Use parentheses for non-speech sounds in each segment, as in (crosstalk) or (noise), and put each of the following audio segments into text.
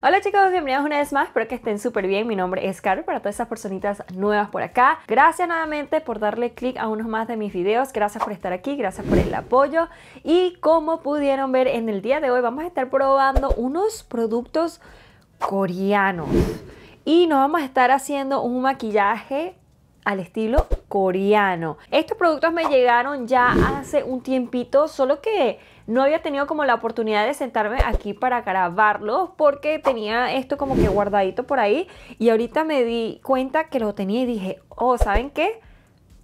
Hola chicos, bienvenidos una vez más, espero que estén súper bien, mi nombre es Carol para todas esas personitas nuevas por acá, gracias nuevamente por darle click a unos más de mis videos, gracias por estar aquí, gracias por el apoyo y como pudieron ver en el día de hoy vamos a estar probando unos productos coreanos y nos vamos a estar haciendo un maquillaje al estilo coreano. Estos productos me llegaron ya hace un tiempito, solo que no había tenido como la oportunidad de sentarme aquí para grabarlo porque tenía esto como que guardadito por ahí y ahorita me di cuenta que lo tenía y dije, oh, ¿saben qué?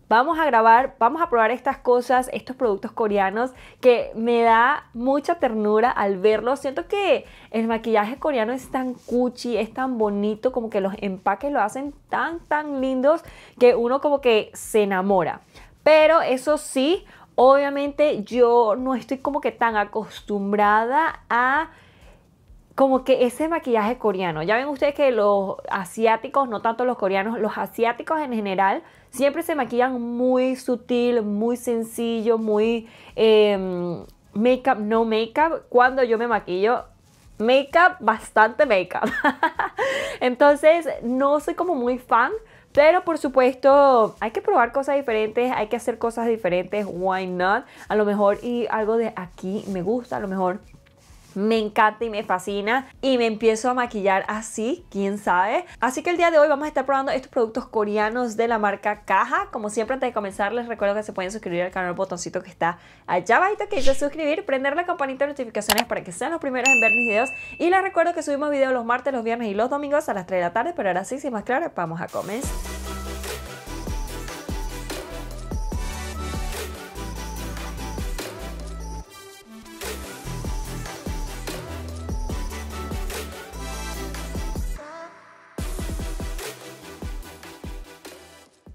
vamos a grabar, vamos a probar estas cosas, estos productos coreanos, que me da mucha ternura al verlos. Siento que el maquillaje coreano es tan cuchi, es tan bonito, como que los empaques lo hacen tan, tan lindos que uno como que se enamora. Pero eso sí, Obviamente yo no estoy como que tan acostumbrada a como que ese maquillaje coreano. Ya ven ustedes que los asiáticos, no tanto los coreanos, los asiáticos en general, siempre se maquillan muy sutil, muy sencillo, muy em, make-up, no make-up. Cuando yo me maquillo, make-up, bastante make-up. (laughs) Entonces, no soy como muy fan pero por supuesto, hay que probar cosas diferentes, hay que hacer cosas diferentes, why not? A lo mejor y algo de aquí me gusta, a lo mejor me encanta y me fascina y me empiezo a maquillar así, quién sabe. Así que el día de hoy vamos a estar probando estos productos coreanos de la marca Caja. Como siempre antes de comenzar les recuerdo que se pueden suscribir al canal, botoncito que está allá abajito que dice suscribir, prender la campanita de notificaciones para que sean los primeros en ver mis videos y les recuerdo que subimos videos los martes, los viernes y los domingos a las 3 de la tarde, pero ahora sí, sin más claro, vamos a comenzar.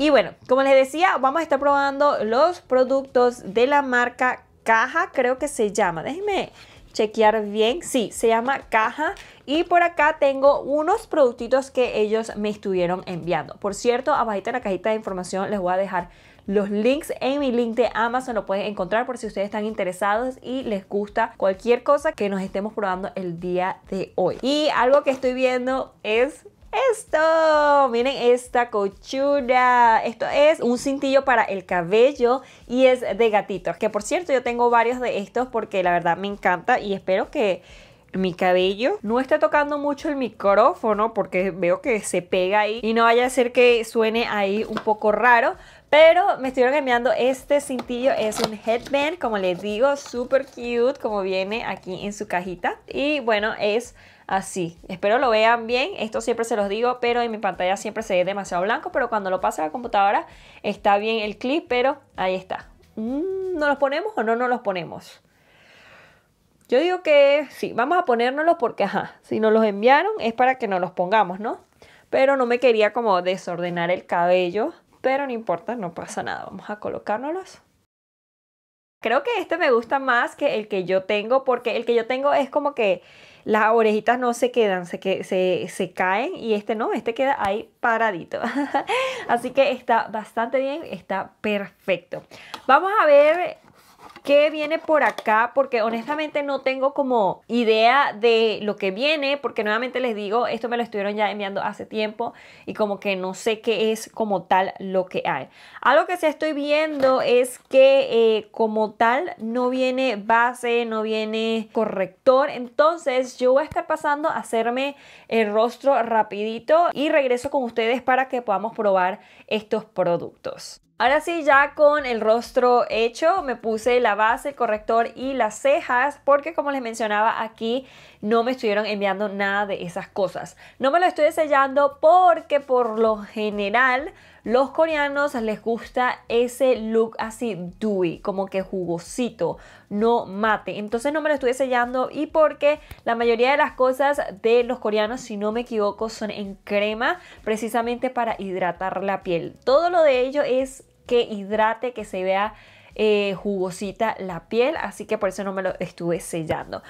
Y bueno, como les decía, vamos a estar probando los productos de la marca Caja, creo que se llama. Déjenme chequear bien. Sí, se llama Caja. Y por acá tengo unos productitos que ellos me estuvieron enviando. Por cierto, abajito en la cajita de información les voy a dejar los links en mi link de Amazon lo pueden encontrar por si ustedes están interesados y les gusta cualquier cosa que nos estemos probando el día de hoy. Y algo que estoy viendo es esto. Miren esta cochura. Esto es un cintillo para el cabello y es de gatitos. Que por cierto, yo tengo varios de estos porque la verdad me encanta y espero que mi cabello no esté tocando mucho el micrófono porque veo que se pega ahí y no vaya a ser que suene ahí un poco raro. Pero me estuvieron enviando este cintillo, es un headband, como les digo, súper cute, como viene aquí en su cajita. Y bueno, es así. Espero lo vean bien, esto siempre se los digo, pero en mi pantalla siempre se ve demasiado blanco, pero cuando lo pasa a la computadora está bien el clip, pero ahí está. Mm, ¿No los ponemos o no nos los ponemos? Yo digo que sí, vamos a ponérnoslos porque, ajá, si nos los enviaron es para que nos los pongamos, ¿no? Pero no me quería como desordenar el cabello, pero no importa, no pasa nada, vamos a colocárnoslos. Creo que este me gusta más que el que yo tengo porque el que yo tengo es como que las orejitas no se quedan, se, que, se, se caen y este no, este queda ahí paradito. (laughs) Así que está bastante bien, está perfecto. Vamos a ver qué viene por acá, porque honestamente no tengo como idea de lo que viene, porque nuevamente les digo, esto me lo estuvieron ya enviando hace tiempo y como que no sé qué es como tal lo que hay. Algo que sí estoy viendo es que eh, como tal no viene base, no viene corrector, entonces yo voy a estar pasando a hacerme el rostro rapidito y regreso con ustedes para que podamos probar estos productos. Ahora sí, ya con el rostro hecho, me puse la base, el corrector y las cejas, porque como les mencionaba aquí, no me estuvieron enviando nada de esas cosas. No me lo estoy sellando porque por lo general los coreanos les gusta ese look así dewy, como que jugosito, no mate. Entonces no me lo estoy sellando y porque la mayoría de las cosas de los coreanos, si no me equivoco, son en crema, precisamente para hidratar la piel. Todo lo de ello es que hidrate, que se vea eh, jugosita la piel, así que por eso no me lo estuve sellando.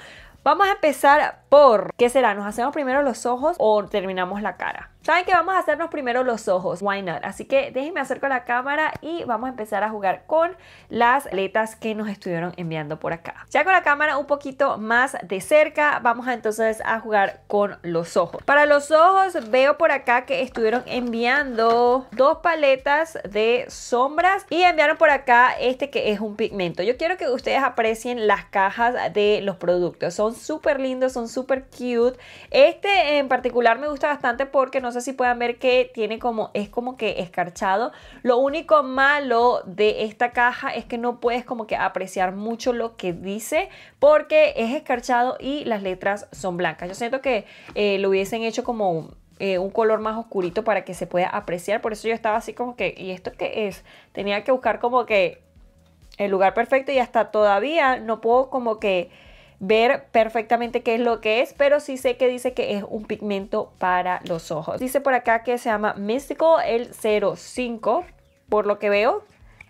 Vamos a empezar por, ¿qué será? ¿Nos hacemos primero los ojos o terminamos la cara? Saben que vamos a hacernos primero los ojos, why not? Así que déjenme acerco la cámara y vamos a empezar a jugar con las letras que nos estuvieron enviando por acá. Ya con la cámara un poquito más de cerca, vamos entonces a jugar con los ojos. Para los ojos veo por acá que estuvieron enviando dos paletas de sombras y enviaron por acá este que es un pigmento. Yo quiero que ustedes aprecien las cajas de los productos. Son súper lindos, son súper cute. Este en particular me gusta bastante porque no no sé si puedan ver que tiene como, es como que escarchado. Lo único malo de esta caja es que no puedes como que apreciar mucho lo que dice porque es escarchado y las letras son blancas. Yo siento que eh, lo hubiesen hecho como un, eh, un color más oscurito para que se pueda apreciar. Por eso yo estaba así como que, ¿y esto qué es? Tenía que buscar como que el lugar perfecto y hasta todavía no puedo como que ver perfectamente qué es lo que es, pero sí sé que dice que es un pigmento para los ojos. Dice por acá que se llama Mystical el 05, por lo que veo,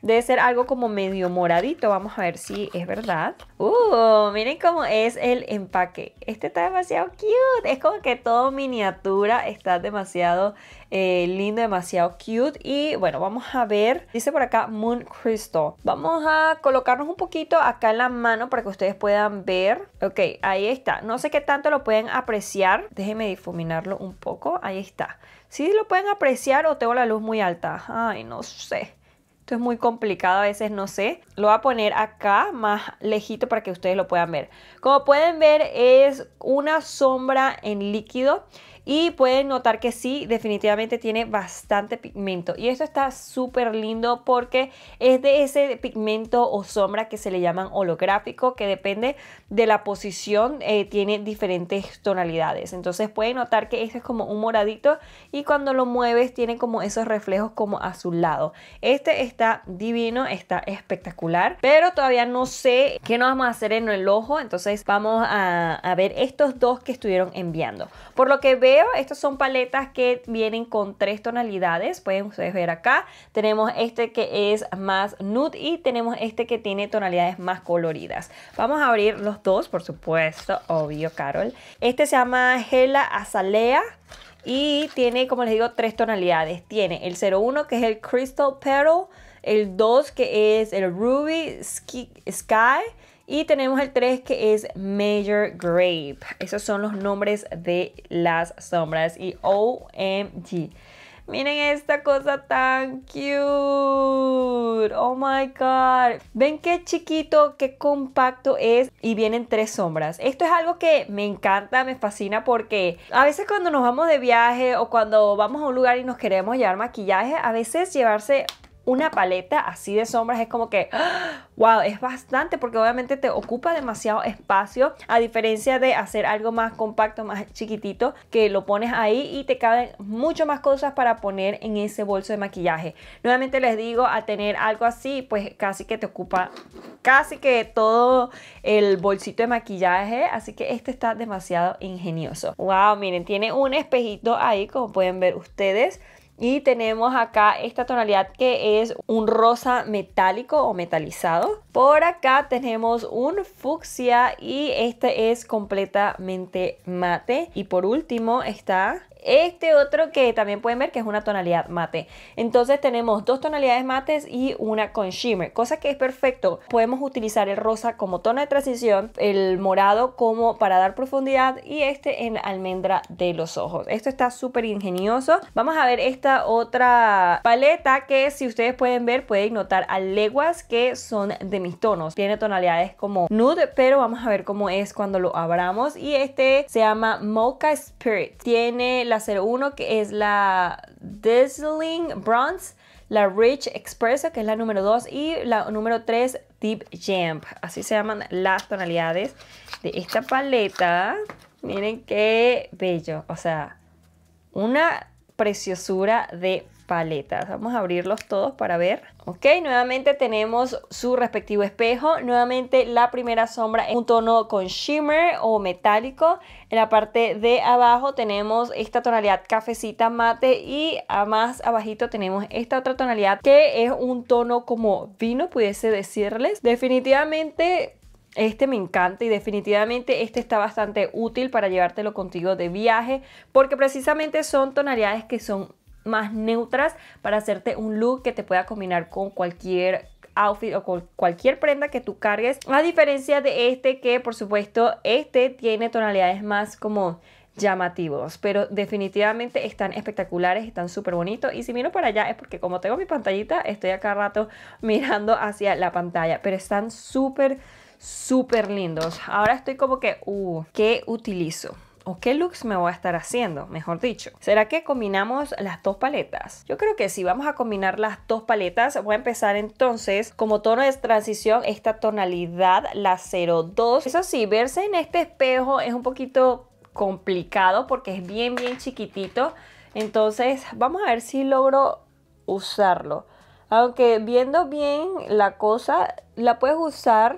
Debe ser algo como medio moradito. Vamos a ver si es verdad. ¡Uh! Miren cómo es el empaque. Este está demasiado cute. Es como que todo miniatura. Está demasiado eh, lindo, demasiado cute. Y bueno, vamos a ver. Dice por acá Moon Crystal. Vamos a colocarnos un poquito acá en la mano para que ustedes puedan ver. Ok, ahí está. No sé qué tanto lo pueden apreciar. Déjenme difuminarlo un poco. Ahí está. Si lo pueden apreciar o tengo la luz muy alta. Ay, no sé es muy complicado, a veces no sé. Lo voy a poner acá más lejito para que ustedes lo puedan ver. Como pueden ver es una sombra en líquido. Y pueden notar que sí, definitivamente tiene bastante pigmento. Y esto está súper lindo porque es de ese pigmento o sombra que se le llaman holográfico, que depende de la posición, eh, tiene diferentes tonalidades. Entonces pueden notar que este es como un moradito y cuando lo mueves tiene como esos reflejos como azulado. Este está divino, está espectacular, pero todavía no sé qué nos vamos a hacer en el ojo. Entonces vamos a, a ver estos dos que estuvieron enviando. Por lo que veo estas son paletas que vienen con tres tonalidades, pueden ustedes ver acá. Tenemos este que es más nude y tenemos este que tiene tonalidades más coloridas. Vamos a abrir los dos, por supuesto, obvio, Carol. Este se llama Gela Azalea. Y tiene, como les digo, tres tonalidades. Tiene el 01 que es el Crystal Pearl, el 2 que es el Ruby Sky y tenemos el 3 que es Major Grape. Esos son los nombres de las sombras. Y OMG. Miren esta cosa tan cute. Oh my god. Ven qué chiquito, qué compacto es. Y vienen tres sombras. Esto es algo que me encanta, me fascina porque a veces cuando nos vamos de viaje o cuando vamos a un lugar y nos queremos llevar maquillaje, a veces llevarse una paleta así de sombras es como que, wow, (gasps) es bastante porque obviamente te ocupa demasiado espacio, a diferencia de hacer algo más compacto, más chiquitito, que lo pones ahí y te caben mucho más cosas para poner en ese bolso de maquillaje. Nuevamente les digo, a tener algo así, pues casi que te ocupa casi que todo el bolsito de maquillaje, así que este está demasiado ingenioso. Wow, miren, tiene un espejito ahí como pueden ver ustedes y tenemos acá esta tonalidad que es un rosa metálico o metalizado. Por acá tenemos un fucsia y este es completamente mate. Y por último está este otro que también pueden ver que es una tonalidad mate. Entonces tenemos dos tonalidades mates y una con shimmer, cosa que es perfecto. Podemos utilizar el rosa como tono de transición, el morado como para dar profundidad y este en almendra de los ojos. Esto está súper ingenioso. Vamos a ver esta otra paleta que si ustedes pueden ver pueden notar a leguas que son de mis tonos. Tiene tonalidades como nude, pero vamos a ver cómo es cuando lo abramos. Y este se llama Mocha Spirit. Tiene la 01, que es la Dazzling Bronze, la Rich Expresso, que es la número 2, y la número 3, Deep Jam. Así se llaman las tonalidades de esta paleta. Miren qué bello, o sea, una preciosura de paletas. Vamos a abrirlos todos para ver. Ok, nuevamente tenemos su respectivo espejo. Nuevamente la primera sombra es un tono con shimmer o metálico. En la parte de abajo tenemos esta tonalidad cafecita mate y a más abajito tenemos esta otra tonalidad que es un tono como vino, pudiese decirles. Definitivamente este me encanta y definitivamente este está bastante útil para llevártelo contigo de viaje porque precisamente son tonalidades que son más neutras para hacerte un look que te pueda combinar con cualquier outfit o con cualquier prenda que tú cargues. A diferencia de este que por supuesto este tiene tonalidades más como llamativos, pero definitivamente están espectaculares, están súper bonitos y si miro para allá es porque como tengo mi pantallita estoy acá rato (laughs) mirando hacia la pantalla, pero están súper súper lindos. Ahora estoy como que, uh, ¿qué utilizo? o qué looks me voy a estar haciendo, mejor dicho. ¿Será que combinamos las dos paletas? Yo creo que sí, vamos a combinar las dos paletas. Voy a empezar entonces como tono de transición esta tonalidad, la 02. Eso sí, verse en este espejo es un poquito complicado porque es bien, bien chiquitito. Entonces vamos a ver si logro usarlo. Aunque viendo bien la cosa, la puedes usar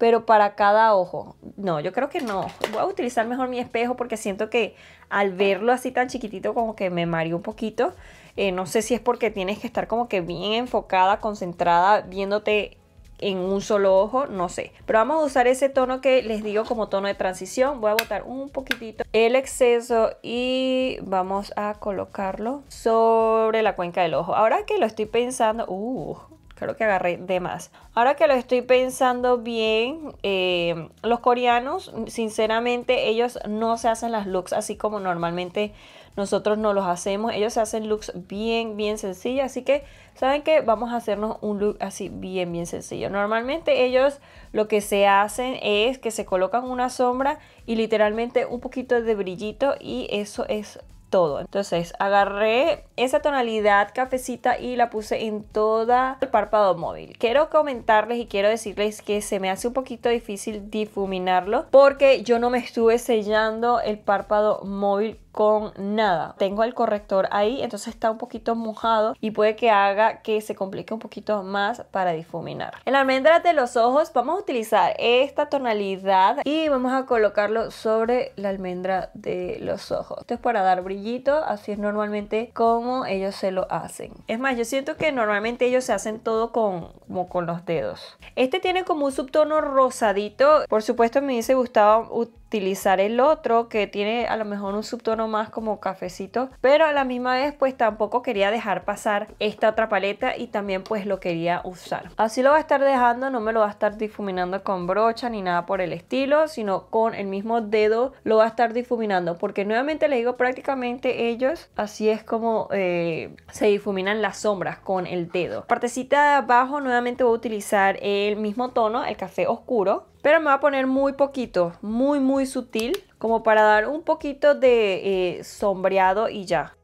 pero para cada ojo. No, yo creo que no. Voy a utilizar mejor mi espejo porque siento que al verlo así tan chiquitito como que me mareo un poquito. Eh, no sé si es porque tienes que estar como que bien enfocada, concentrada, viéndote en un solo ojo, no sé. Pero vamos a usar ese tono que les digo como tono de transición. Voy a botar un poquitito el exceso y vamos a colocarlo sobre la cuenca del ojo. Ahora que lo estoy pensando, uh, Creo que agarré de más. Ahora que lo estoy pensando bien, eh, los coreanos, sinceramente, ellos no se hacen las looks así como normalmente nosotros no los hacemos. Ellos se hacen looks bien, bien sencillos. Así que, ¿saben qué? Vamos a hacernos un look así bien, bien sencillo. Normalmente ellos lo que se hacen es que se colocan una sombra y literalmente un poquito de brillito y eso es todo. Entonces agarré esa tonalidad cafecita y la puse en toda el párpado móvil. Quiero comentarles y quiero decirles que se me hace un poquito difícil difuminarlo porque yo no me estuve sellando el párpado móvil con nada. Tengo el corrector ahí, entonces está un poquito mojado y puede que haga que se complique un poquito más para difuminar. En la almendra de los ojos vamos a utilizar esta tonalidad y vamos a colocarlo sobre la almendra de los ojos. Esto es para dar brillito, así es normalmente como ellos se lo hacen. Es más, yo siento que normalmente ellos se hacen todo con, como con los dedos. Este tiene como un subtono rosadito. Por supuesto me hubiese gustado utilizar el otro que tiene a lo mejor un subtono más como cafecito, pero a la misma vez pues tampoco quería dejar pasar esta otra paleta y también pues lo quería usar. Así lo va a estar dejando, no me lo va a estar difuminando con brocha ni nada por el estilo, sino con el mismo dedo lo va a estar difuminando porque nuevamente les digo prácticamente ellos así es como eh, se difuminan las sombras con el dedo. Partecita de abajo nuevamente voy a utilizar el mismo tono, el café oscuro pero me va a poner muy poquito, muy muy sutil, como para dar un poquito de eh, sombreado y ya.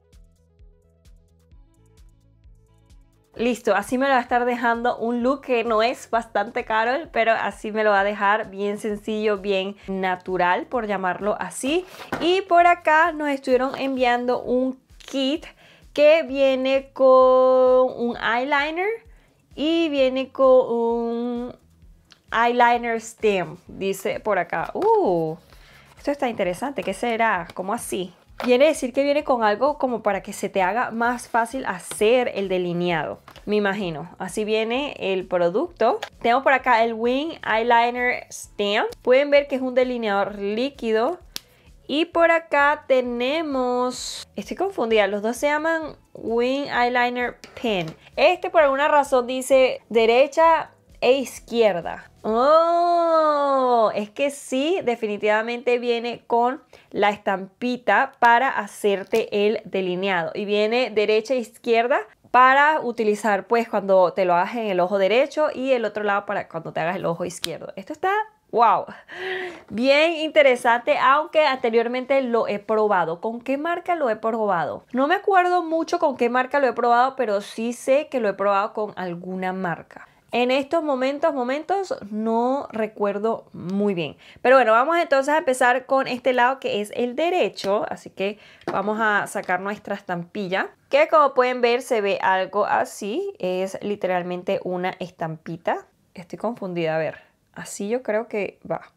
Listo, así me lo va a estar dejando un look que no es bastante caro, pero así me lo va a dejar bien sencillo, bien natural, por llamarlo así. Y por acá nos estuvieron enviando un kit que viene con un eyeliner y viene con un eyeliner stamp, dice por acá. Uh, esto está interesante, ¿qué será? ¿Cómo así? Quiere decir que viene con algo como para que se te haga más fácil hacer el delineado, me imagino. Así viene el producto. Tengo por acá el Wing Eyeliner stamp Pueden ver que es un delineador líquido. Y por acá tenemos... Estoy confundida, los dos se llaman Wing Eyeliner Pen. Este por alguna razón dice derecha e izquierda. Oh, es que sí, definitivamente viene con la estampita para hacerte el delineado. Y viene derecha e izquierda para utilizar pues cuando te lo hagas en el ojo derecho y el otro lado para cuando te hagas el ojo izquierdo. Esto está Wow, bien interesante, aunque anteriormente lo he probado. ¿Con qué marca lo he probado? No me acuerdo mucho con qué marca lo he probado, pero sí sé que lo he probado con alguna marca. En estos momentos, momentos, no recuerdo muy bien. Pero bueno, vamos entonces a empezar con este lado que es el derecho. Así que vamos a sacar nuestra estampilla. Que como pueden ver se ve algo así. Es literalmente una estampita. Estoy confundida, a ver. Así yo creo que va.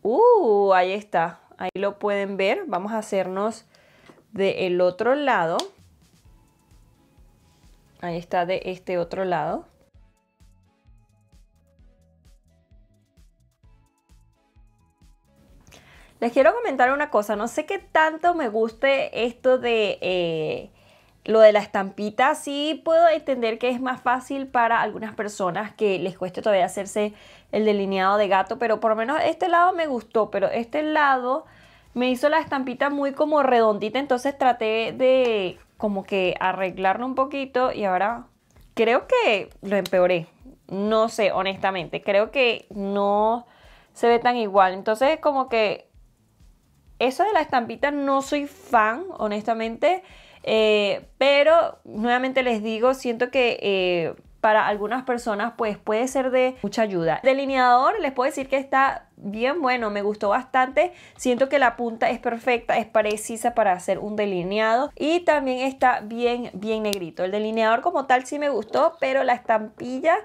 Uh, ahí está. Ahí lo pueden ver. Vamos a hacernos del otro lado. Ahí está de este otro lado. Les quiero comentar una cosa, no sé qué tanto me guste esto de eh, lo de la estampita, sí puedo entender que es más fácil para algunas personas que les cueste todavía hacerse el delineado de gato, pero por lo menos este lado me gustó, pero este lado me hizo la estampita muy como redondita, entonces traté de como que arreglarlo un poquito y ahora creo que lo empeoré. No sé, honestamente, creo que no se ve tan igual. Entonces, como que eso de la estampita no soy fan, honestamente. Eh, pero nuevamente les digo, siento que eh, para algunas personas pues puede ser de mucha ayuda. Delineador les puedo decir que está bien bueno, me gustó bastante. Siento que la punta es perfecta, es precisa para hacer un delineado y también está bien, bien negrito. El delineador como tal sí me gustó, pero la estampilla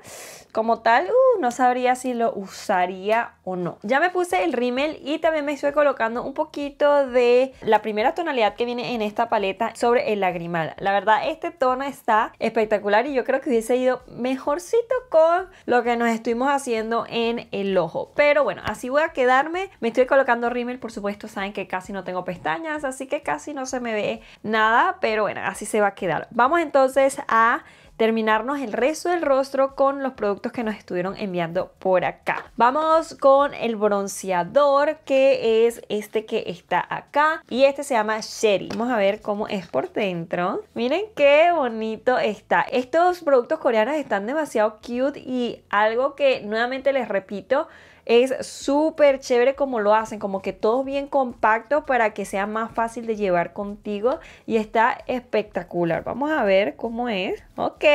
como tal uh, no sabría si lo usaría o no. Ya me puse el rímel y también me estoy colocando un poquito de la primera tonalidad que viene en esta paleta sobre el lagrimal. La verdad, este tono está espectacular y yo creo que hubiese ido mejorcito con lo que nos estuvimos haciendo en el ojo. Pero bueno, así si voy a quedarme, me estoy colocando rímel, por supuesto, saben que casi no tengo pestañas, así que casi no se me ve nada, pero bueno, así se va a quedar. Vamos entonces a terminarnos el resto del rostro con los productos que nos estuvieron enviando por acá. Vamos con el bronceador que es este que está acá y este se llama Sherry. Vamos a ver cómo es por dentro. Miren qué bonito está. Estos productos coreanos están demasiado cute y algo que nuevamente les repito, es súper chévere como lo hacen, como que todo bien compacto para que sea más fácil de llevar contigo y está espectacular. Vamos a ver cómo es. Ok,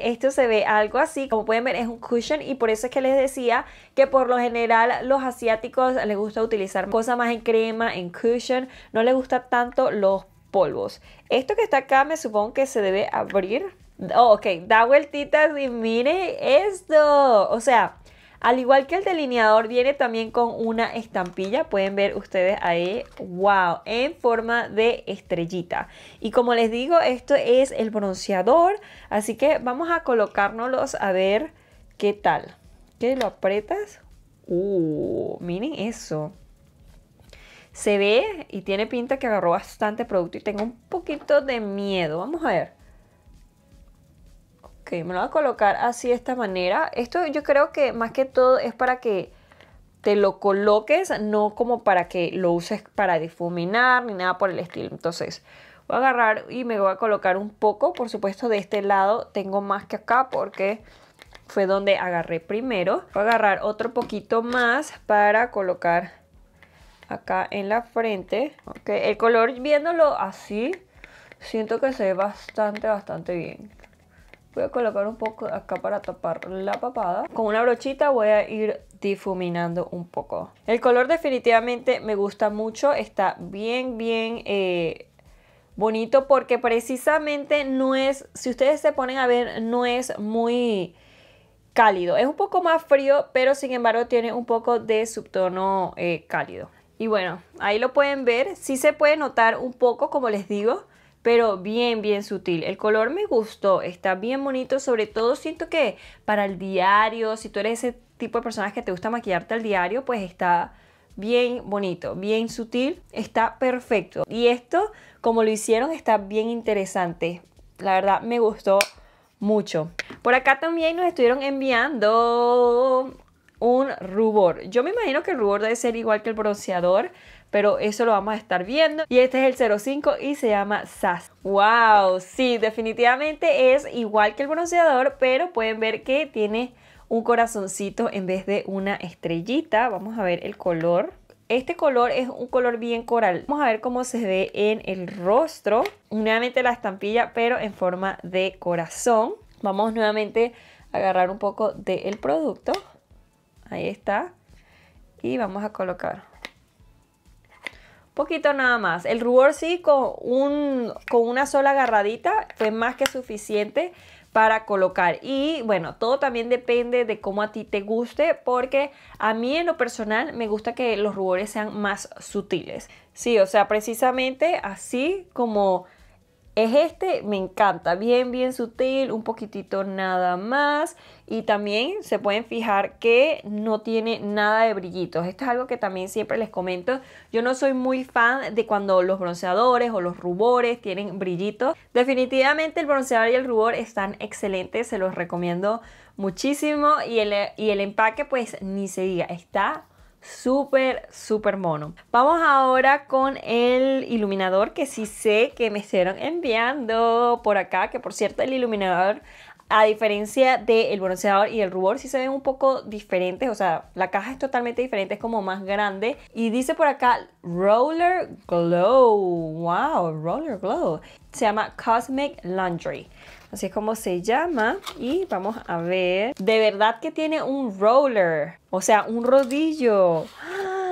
esto se ve algo así. Como pueden ver es un cushion y por eso es que les decía que por lo general los asiáticos les gusta utilizar cosas más en crema, en cushion. No les gusta tanto los polvos. Esto que está acá me supongo que se debe abrir. Oh, ok, da vueltitas y mire esto. O sea, al igual que el delineador, viene también con una estampilla, pueden ver ustedes ahí, wow, en forma de estrellita. Y como les digo, esto es el bronceador, así que vamos a colocárnoslos a ver qué tal. ¿Qué lo apretas? Uh, miren eso. Se ve y tiene pinta que agarró bastante producto y tengo un poquito de miedo. Vamos a ver. Ok, me lo voy a colocar así de esta manera. Esto yo creo que más que todo es para que te lo coloques, no como para que lo uses para difuminar ni nada por el estilo. Entonces voy a agarrar y me voy a colocar un poco. Por supuesto de este lado tengo más que acá porque fue donde agarré primero. Voy a agarrar otro poquito más para colocar acá en la frente. Ok, El color viéndolo así, siento que se ve bastante, bastante bien. Voy a colocar un poco acá para tapar la papada. Con una brochita voy a ir difuminando un poco. El color definitivamente me gusta mucho. Está bien, bien... Eh, bonito porque precisamente no es, si ustedes se ponen a ver, no es muy cálido. Es un poco más frío, pero sin embargo tiene un poco de subtono eh, cálido. Y bueno, ahí lo pueden ver. Sí se puede notar un poco, como les digo, pero bien, bien sutil. El color me gustó, está bien bonito, sobre todo siento que para el diario, si tú eres ese tipo de personas que te gusta maquillarte al diario, pues está bien bonito, bien sutil, está perfecto. Y esto, como lo hicieron, está bien interesante. La verdad, me gustó mucho. Por acá también nos estuvieron enviando un rubor. Yo me imagino que el rubor debe ser igual que el bronceador, pero eso lo vamos a estar viendo. Y este es el 05 y se llama SAS. ¡Wow! Sí, definitivamente es igual que el bronceador, pero pueden ver que tiene un corazoncito en vez de una estrellita. Vamos a ver el color. Este color es un color bien coral. Vamos a ver cómo se ve en el rostro. Nuevamente la estampilla, pero en forma de corazón. Vamos nuevamente a agarrar un poco del producto. Ahí está. Y vamos a colocar Poquito nada más. El rubor sí, con, un, con una sola agarradita fue más que suficiente para colocar. Y bueno, todo también depende de cómo a ti te guste, porque a mí en lo personal me gusta que los rubores sean más sutiles. Sí, o sea, precisamente así como es este, me encanta, bien, bien sutil, un poquitito nada más. Y también se pueden fijar que no tiene nada de brillitos. Esto es algo que también siempre les comento. Yo no soy muy fan de cuando los bronceadores o los rubores tienen brillitos. Definitivamente el bronceador y el rubor están excelentes, se los recomiendo muchísimo. Y el, y el empaque pues ni se diga, está súper, súper mono. Vamos ahora con el iluminador que sí sé que me hicieron enviando por acá, que por cierto el iluminador... A diferencia del bronceador y el rubor, sí se ven un poco diferentes. O sea, la caja es totalmente diferente, es como más grande. Y dice por acá Roller Glow. ¡Wow! Roller Glow. Se llama Cosmic Laundry. Así es como se llama. Y vamos a ver. De verdad que tiene un roller. O sea, un rodillo.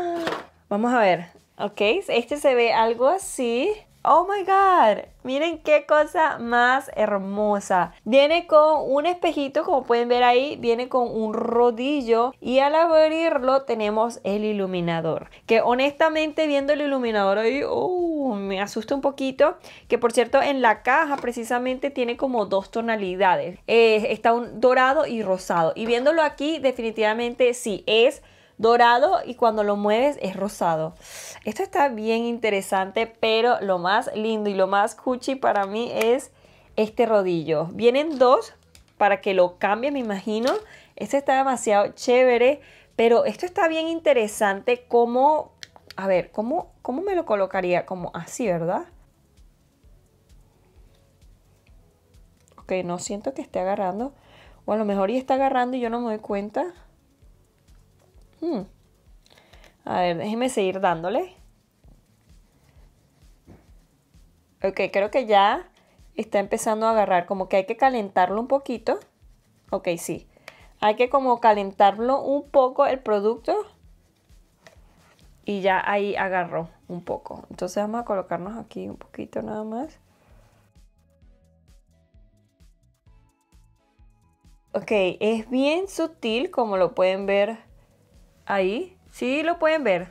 (gasps) Vamos a ver. Ok, este se ve algo así. Oh my God, miren qué cosa más hermosa. Viene con un espejito, como pueden ver ahí, viene con un rodillo y al abrirlo tenemos el iluminador. Que honestamente viendo el iluminador ahí, oh, me asusta un poquito. Que por cierto, en la caja precisamente tiene como dos tonalidades. Eh, está un dorado y rosado. Y viéndolo aquí, definitivamente sí, es dorado y cuando lo mueves es rosado. Esto está bien interesante, pero lo más lindo y lo más cuchi para mí es este rodillo. Vienen dos para que lo cambie, me imagino. Este está demasiado chévere, pero esto está bien interesante como, a ver, ¿cómo, cómo me lo colocaría? Como así, ¿verdad? Ok, no siento que esté agarrando. O a lo mejor ya está agarrando y yo no me doy cuenta. Hmm. A ver, déjeme seguir dándole. Ok, creo que ya está empezando a agarrar, como que hay que calentarlo un poquito. Ok, sí. Hay que como calentarlo un poco el producto. Y ya ahí agarró un poco. Entonces vamos a colocarnos aquí un poquito nada más. Ok, es bien sutil como lo pueden ver Ahí, sí lo pueden ver.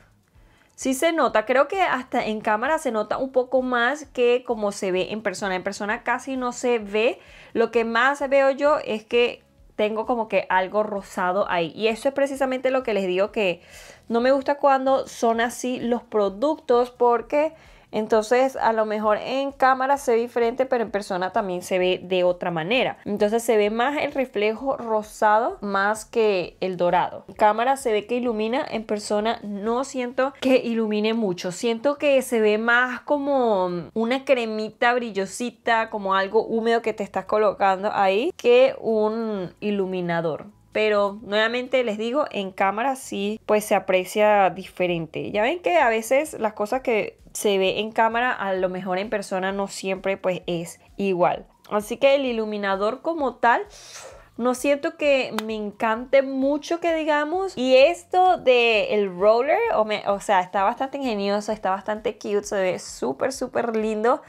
Sí se nota, creo que hasta en cámara se nota un poco más que como se ve en persona. En persona casi no se ve. Lo que más veo yo es que tengo como que algo rosado ahí. Y eso es precisamente lo que les digo que no me gusta cuando son así los productos porque entonces, a lo mejor en cámara se ve diferente, pero en persona también se ve de otra manera. Entonces, se ve más el reflejo rosado más que el dorado. En cámara se ve que ilumina, en persona no siento que ilumine mucho. Siento que se ve más como una cremita brillosita, como algo húmedo que te estás colocando ahí, que un iluminador pero nuevamente les digo, en cámara sí, pues se aprecia diferente. Ya ven que a veces las cosas que se ve en cámara, a lo mejor en persona no siempre pues es igual. Así que el iluminador como tal... No siento que me encante mucho que digamos. Y esto del el roller, o, o sea, está bastante ingenioso, está bastante cute, se ve súper, súper lindo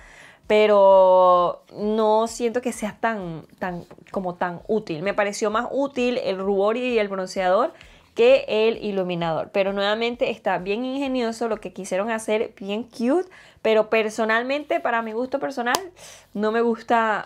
pero no siento que sea tan, tan, como tan útil. Me pareció más útil el rubor y el bronceador que el iluminador. Pero nuevamente está bien ingenioso lo que quisieron hacer, bien cute. Pero personalmente, para mi gusto personal, no me gusta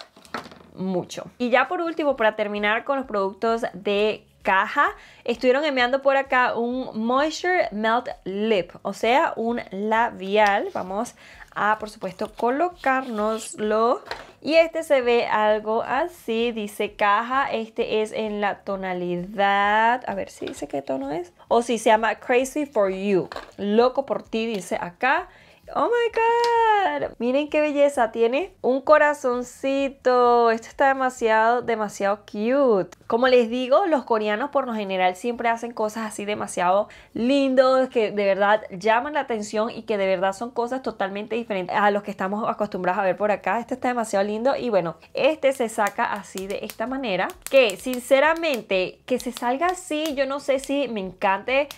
mucho. Y ya por último, para terminar con los productos de caja, estuvieron enviando por acá un Moisture Melt Lip, o sea, un labial. Vamos Ah, por supuesto, colocárnoslo. Y este se ve algo así, dice caja, este es en la tonalidad, a ver si dice qué tono es, o si se llama Crazy for You, loco por ti, dice acá. Oh my god. Miren qué belleza. Tiene un corazoncito. Esto está demasiado, demasiado cute. Como les digo, los coreanos por lo general siempre hacen cosas así demasiado lindos, que de verdad llaman la atención y que de verdad son cosas totalmente diferentes a los que estamos acostumbrados a ver por acá. Este está demasiado lindo y bueno, este se saca así de esta manera. Que sinceramente, que se salga así, yo no sé si me encante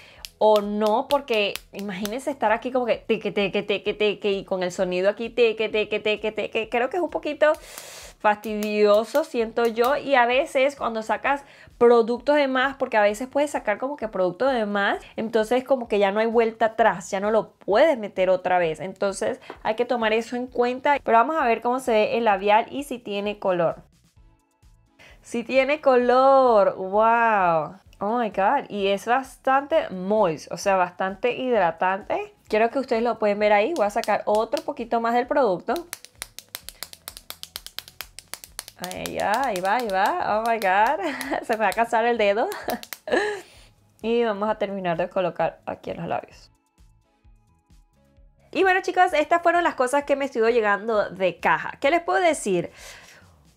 o no, porque imagínense estar aquí como que teque, teque, teque, teque, y con el sonido aquí te te que te que creo que es un poquito fastidioso, siento yo, y a veces cuando sacas productos de más, porque a veces puedes sacar como que productos de más, entonces como que ya no hay vuelta atrás, ya no lo puedes meter otra vez, entonces hay que tomar eso en cuenta, pero vamos a ver cómo se ve el labial y si tiene color. Si tiene color, wow. Oh my God. Y es bastante moist, o sea, bastante hidratante. Quiero que ustedes lo pueden ver ahí. Voy a sacar otro poquito más del producto. Ahí ya, ahí va, ahí va. Oh my God. (laughs) Se me va a casar el dedo. (laughs) y vamos a terminar de colocar aquí en los labios. Y bueno chicos, estas fueron las cosas que me estuvo llegando de caja. ¿Qué les puedo decir?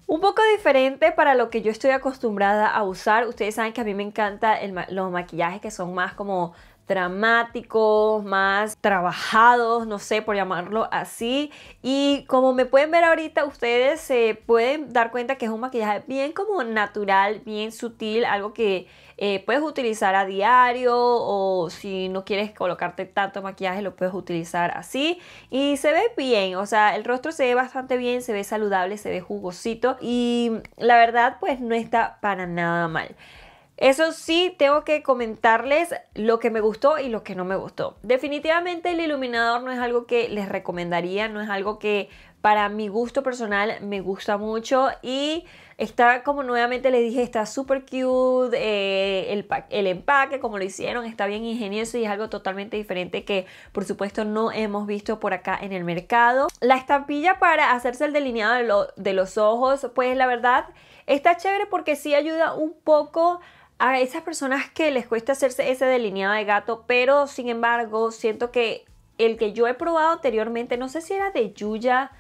Un poco diferente para lo que yo estoy acostumbrada a usar. Ustedes saben que a mí me encantan los maquillajes que son más como dramáticos, más trabajados, no sé, por llamarlo así. Y como me pueden ver ahorita, ustedes se pueden dar cuenta que es un maquillaje bien como natural, bien sutil, algo que eh, puedes utilizar a diario o si no quieres colocarte tanto maquillaje lo puedes utilizar así y se ve bien, o sea, el rostro se ve bastante bien, se ve saludable, se ve jugosito y la verdad pues no está para nada mal. Eso sí, tengo que comentarles lo que me gustó y lo que no me gustó. Definitivamente el iluminador no es algo que les recomendaría, no es algo que para mi gusto personal me gusta mucho y Está, como nuevamente les dije, está súper cute. Eh, el, el, empaque, como lo hicieron, está bien ingenioso y es algo totalmente diferente que, por supuesto, no hemos visto por acá en el mercado. La estampilla para hacerse el delineado de, de los ojos, pues la verdad está chévere porque sí ayuda un poco a esas personas que les cuesta hacerse ese delineado de gato, pero sin embargo, siento que el que yo he probado anteriormente, no sé si era de Yuya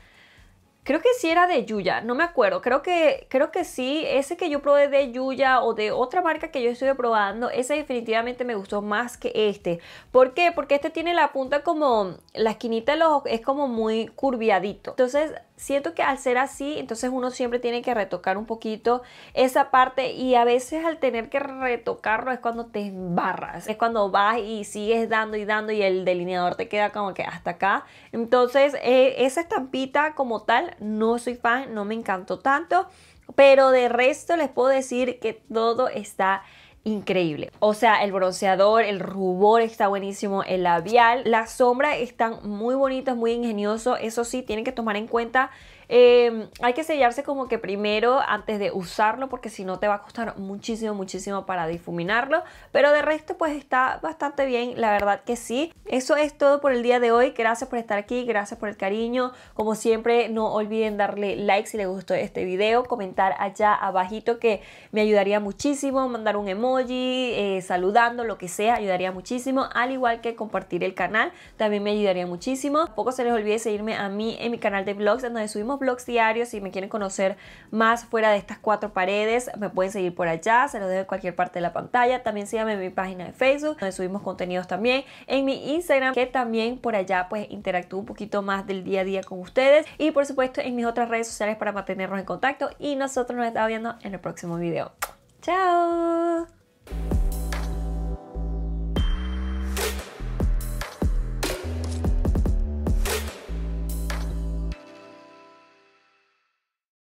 Creo que sí era de Yuya, no me acuerdo. Creo que, creo que sí, ese que yo probé de Yuya o de otra marca que yo estuve probando, ese definitivamente me gustó más que este. ¿Por qué? Porque este tiene la punta como, la esquinita de los, es como muy curviadito. Entonces siento que al ser así, entonces uno siempre tiene que retocar un poquito esa parte y a veces al tener que retocarlo es cuando te embarras, es cuando vas y sigues dando y dando y el delineador te queda como que hasta acá. Entonces eh, esa estampita como tal no soy fan, no me encantó tanto, pero de resto les puedo decir que todo está increíble. O sea, el bronceador, el rubor está buenísimo, el labial, las sombras están muy bonitas, muy ingenioso. Eso sí, tienen que tomar en cuenta Em, hay que sellarse como que primero antes de usarlo porque si no te va a costar muchísimo, muchísimo para difuminarlo. Pero de resto pues está bastante bien, la verdad que sí. Eso es todo por el día de hoy. Gracias por estar aquí, gracias por el cariño. Como siempre no olviden darle like si les gustó este video, comentar allá abajito que me ayudaría muchísimo, mandar un emoji, eh, saludando, lo que sea, ayudaría muchísimo. Al igual que compartir el canal, también me ayudaría muchísimo. Poco se les olvide seguirme a mí en mi canal de vlogs donde subimos blogs diarios. Si me quieren conocer más fuera de estas cuatro paredes, me pueden seguir por allá. Se los dejo en cualquier parte de la pantalla. También síganme en mi página de Facebook, donde subimos contenidos también. En mi Instagram, que también por allá pues interactúo un poquito más del día a día con ustedes. Y por supuesto en mis otras redes sociales para mantenernos en contacto. Y nosotros nos estamos viendo en el próximo video. ¡Chao!